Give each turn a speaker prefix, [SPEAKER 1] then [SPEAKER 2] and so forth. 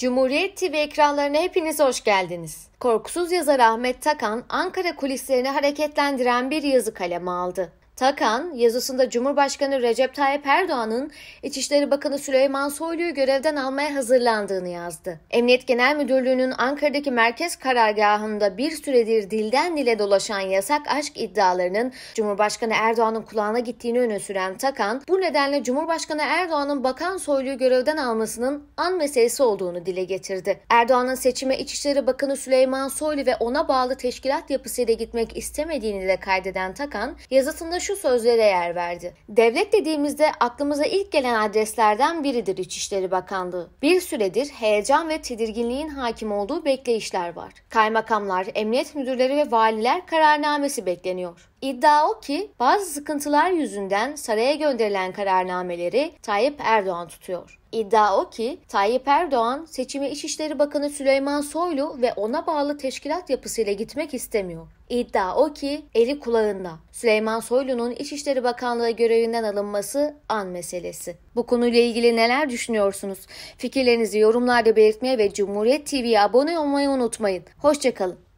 [SPEAKER 1] Cumhuriyet TV ekranlarına hepiniz hoş geldiniz. Korkusuz yazar Ahmet Takan, Ankara kulislerini hareketlendiren bir yazı kaleme aldı. Takan yazısında Cumhurbaşkanı Recep Tayyip Erdoğan'ın İçişleri Bakanı Süleyman Soylu'yu görevden almaya hazırlandığını yazdı. Emniyet Genel Müdürlüğü'nün Ankara'daki merkez karargahında bir süredir dilden dile dolaşan yasak aşk iddialarının Cumhurbaşkanı Erdoğan'ın kulağına gittiğini öne süren Takan, bu nedenle Cumhurbaşkanı Erdoğan'ın Bakan Soylu'yu görevden almasının an meselesi olduğunu dile getirdi. Erdoğan'ın seçime İçişleri Bakanı Süleyman Soylu ve ona bağlı teşkilat yapısıyla gitmek istemediğini de kaydeden Takan, yazısında şu şu sözlere yer verdi. Devlet dediğimizde aklımıza ilk gelen adreslerden biridir İçişleri Bakanlığı. Bir süredir heyecan ve tedirginliğin hakim olduğu bekleyişler var. Kaymakamlar, emniyet müdürleri ve valiler kararnamesi bekleniyor. İddia o ki bazı sıkıntılar yüzünden saraya gönderilen kararnameleri Tayyip Erdoğan tutuyor. İddia o ki Tayyip Erdoğan seçime İçişleri Bakanı Süleyman Soylu ve ona bağlı teşkilat yapısıyla gitmek istemiyor. İddia o ki eli kulağında. Süleyman Soylu'nun İçişleri Bakanlığı görevinden alınması an meselesi. Bu konuyla ilgili neler düşünüyorsunuz? Fikirlerinizi yorumlarda belirtmeye ve Cumhuriyet TV'ye abone olmayı unutmayın. Hoşçakalın.